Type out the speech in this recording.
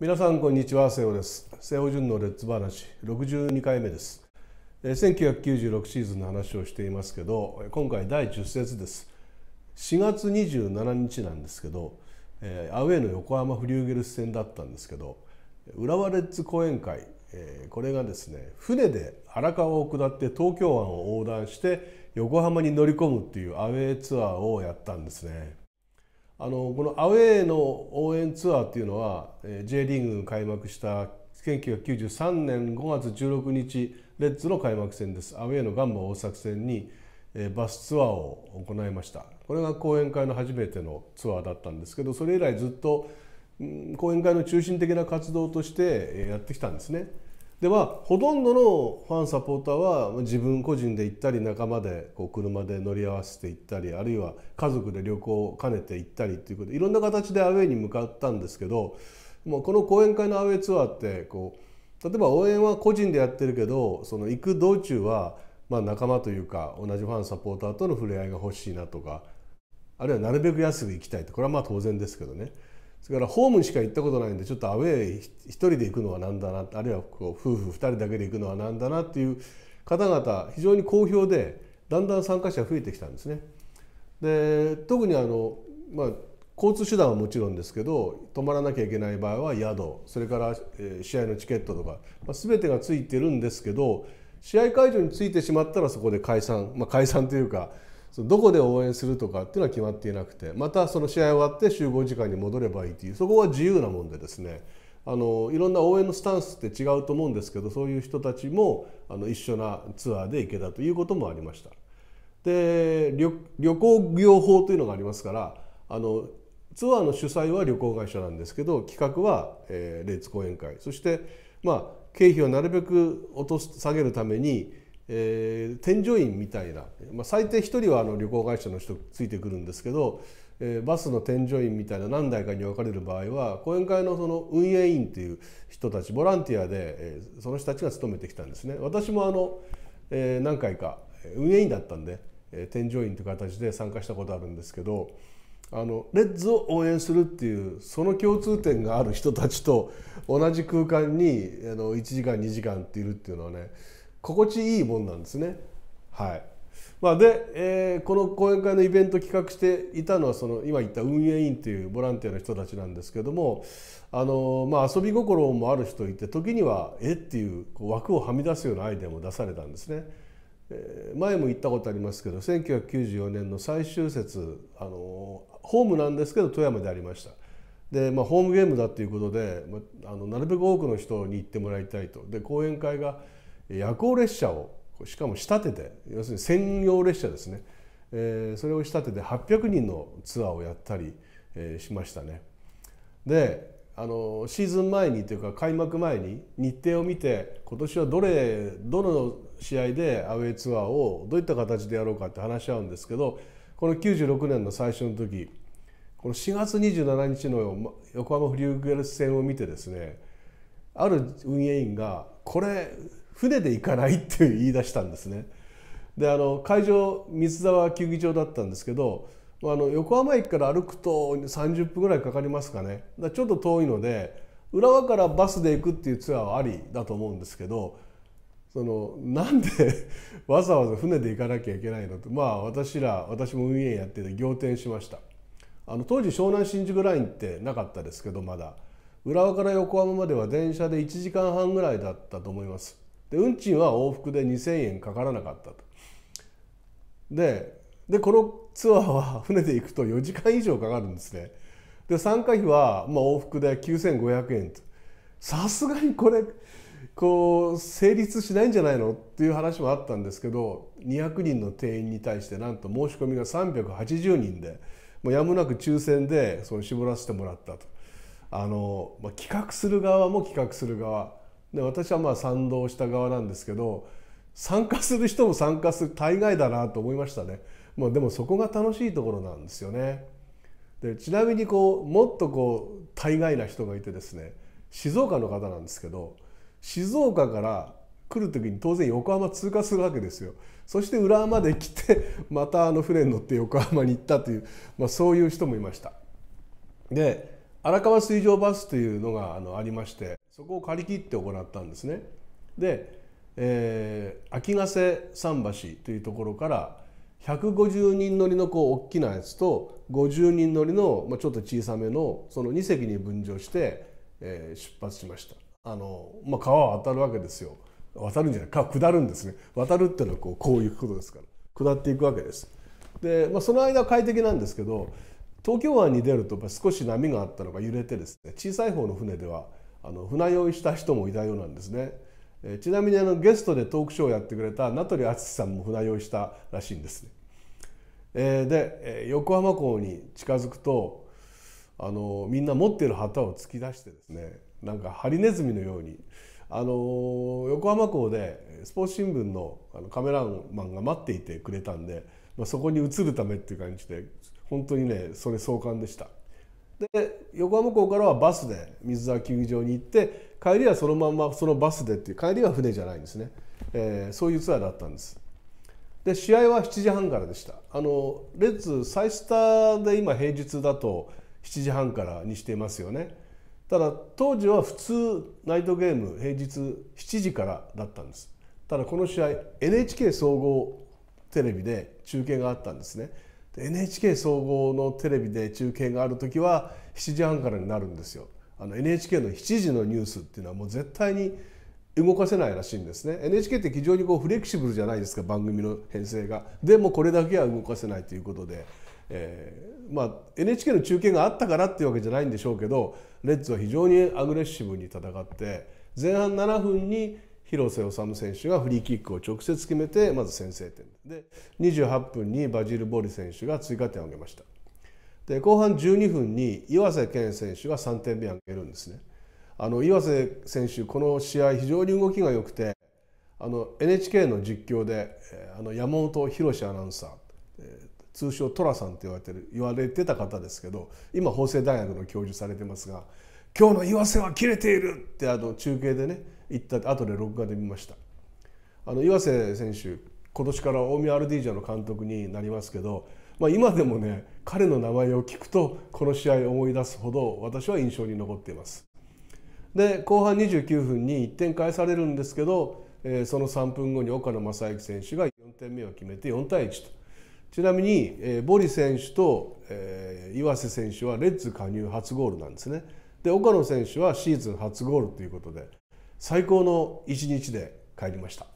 皆さんこんにちは瀬尾です瀬尾淳のレッツ話62回目です1996シーズンの話をしていますけど今回第10節です4月27日なんですけどアウェーの横浜フリューゲルス戦だったんですけど浦和レッズ講演会これがですね船で荒川を下って東京湾を横断して横浜に乗り込むっていうアウェーツアーをやったんですねあのこのアウェーの応援ツアーっていうのは、え J リーグ開幕した1993年5月16日レッズの開幕戦ですアウェーのガンバ大作戦に、えバスツアーを行いましたこれが講演会の初めてのツアーだったんですけどそれ以来ずっと、ん、講演会の中心的な活動としてやってきたんですね。ではほとんどのファンサポーターは自分個人で行ったり仲間でこう車で乗り合わせて行ったりあるいは家族で旅行を兼ねて行ったりということでいろんな形でアウェーに向かったんですけどもうこの講演会のアウェーツアーってこう例えば応援は個人でやってるけどその行く道中はまあ仲間というか同じファンサポーターとの触れ合いが欲しいなとかあるいはなるべく安く行きたいってこれはまあ当然ですけどね。それからホームにしか行ったことないんでちょっとアウェー一人で行くのはなんだなあるいはこう夫婦二人だけで行くのはなんだなっていう方々非常に好評でだんだん参加者増えてきたんですね。で特にあの、まあ、交通手段はもちろんですけど泊まらなきゃいけない場合は宿それから試合のチケットとか、まあ、全てがついてるんですけど試合会場に着いてしまったらそこで解散、まあ、解散というかそのどこで応援するとかっていうのは決まっていなくてまたその試合終わって集合時間に戻ればいいというそこは自由なもんでですねあのいろんな応援のスタンスって違うと思うんですけどそういう人たちもあの一緒なツアーで行けたということもありました。で旅行業法というのがありますからあのツアーの主催は旅行会社なんですけど企画は、えー、レッツ講演会そして、まあ、経費をなるべく落とす下げるためにえー、添乗員みたいな、まあ、最低1人はあの旅行会社の人ついてくるんですけど、えー、バスの添乗員みたいな何台かに分かれる場合は講演会のその運営員っていう人たちボランティアで、えー、その人たちが勤めてきたんですね。私もあの、えー、何回か運営員だったんで、えー、添乗員という形で参加したことあるんですけどあのレッズを応援するっていうその共通点がある人たちと同じ空間にあの1時間2時間っているっていうのはね心地いいもんなんですね。はいまあ、で、えー、この講演会のイベント企画していたのはその今言った運営委員というボランティアの人たちなんですけどもあの、まあ、遊び心もある人いて時には「えっ?」ていう枠をはみ出すようなアイデアも出されたんですね。え前も言ったことありますけど1994年の最終節あのホームなんですけど富山でありました。で、まあ、ホームゲームだっていうことで、まあ、あのなるべく多くの人に行ってもらいたいと。で講演会が夜行列車をしかも仕立てて要するに専用列車ですね、えー、それを仕立てて800人のツアーをやったり、えー、しましたね。であのシーズン前にというか開幕前に日程を見て今年はどれどの試合でアウェーツアーをどういった形でやろうかって話し合うんですけどこの96年の最初の時この4月27日の横浜フリューゲルス戦を見てですねある運営員が「これ船で行かないって言い出したんですね。であの会場三沢球技場だったんですけどあの横浜駅から歩くと30分ぐらいかかりますかねだちょっと遠いので浦和からバスで行くっていうツアーはありだと思うんですけどそのなんで わざわざ船で行かなきゃいけないのとまあ私ら私も運営やってて仰天しましたあの当時湘南新宿ラインってなかったですけどまだ浦和から横浜までは電車で1時間半ぐらいだったと思いますで運賃は往復で2,000円かからなかったと。ででこのツアーは 船で行くと4時間以上かかるんですね。で参加費はまあ往復で9,500円と。さすがにこれこう成立しないんじゃないのっていう話もあったんですけど200人の定員に対してなんと申し込みが380人でもうやむなく抽選でその絞らせてもらったとあの、まあ、企画する側も企画する側で私はまあ賛同した側なんですけど参加する人も参加する大概だなと思いましたね、まあ、でもそこが楽しいところなんですよねでちなみにこうもっとこう大概な人がいてですね静岡の方なんですけど静岡から来る時に当然横浜通過するわけですよそして浦和まで来て またあの船に乗って横浜に行ったという、まあ、そういう人もいましたで荒川水上バスというのがあのありましてそこを借り切って行ったんですね。で、えー、秋ヶ瀬桟橋というところから150人乗りのこう大きなやつと50人乗りの、まあ、ちょっと小さめのその2隻に分乗して、えー、出発しましたあの、まあ、川を渡るわけですよ渡るんじゃない川下るんですね渡るっていうのはこうこういうことですから下っていくわけですで、まあ、その間は快適なんですけど東京湾に出るとやっぱ少し波があったのが揺れてですね小さい方の船ではあの船酔いした人もいたようなんですね。えちなみにあのゲストでトークショーをやってくれた名取敦さんも船酔いしたらしいんですね。えー、で、え横浜港に近づくとあのみんな持っている旗を突き出してですねなんかハリネズミのようにあの横浜港でスポーツ新聞のあのカメラマンが待っていてくれたんで、まあ、そこに映るためっていう感じで本当にねそれ壮観でした。で横浜港からはバスで水沢球場に行って帰りはそのままそのバスでっていう帰りは船じゃないんですね、えー、そういうツアーだったんですで試合は7時半からでしたあのレッズサイスターで今平日だと7時半からにしていますよねただ当時は普通ナイトゲーム平日7時からだったんですただこの試合 NHK 総合テレビで中継があったんですね NHK 総合のテレビで中継がある時は7時半からになるんですよ。あの NHK の7時のニュースっていうのはもう絶対に動かせないらしいんですね NHK って非常にこうフレキシブルじゃないですか番組の編成がでもこれだけは動かせないということで、えー、まあ NHK の中継があったからっていうわけじゃないんでしょうけどレッズは非常にアグレッシブに戦って前半7分に広瀬修選手がフリーキックを直接決めてまず先制点で28分にバジル・ボリ選手が追加点を挙げましたで後半12分に岩瀬健選手が3点目を挙げるんですねあの岩瀬選手この試合非常に動きが良くてあの NHK の実況であの山本博史アナウンサー、通称寅さんって言われてる言われてた方ですけど今法政大学の教授されてますが今日の岩瀬は切れているってあの中継でね言った後で録画で見ましたあの岩瀬選手今年から近江アルディージャの監督になりますけど、まあ、今でもね彼の名前を聞くとこの試合を思い出すほど私は印象に残っていますで後半29分に1点返されるんですけど、その3分後に岡野正之選手が4点目を決めて4対1とちなみに、ボリ選手と、岩瀬選手はレッズ加入初ゴールなんですね。で岡野選手はシーズン初ゴールということで最高の一日で帰りました。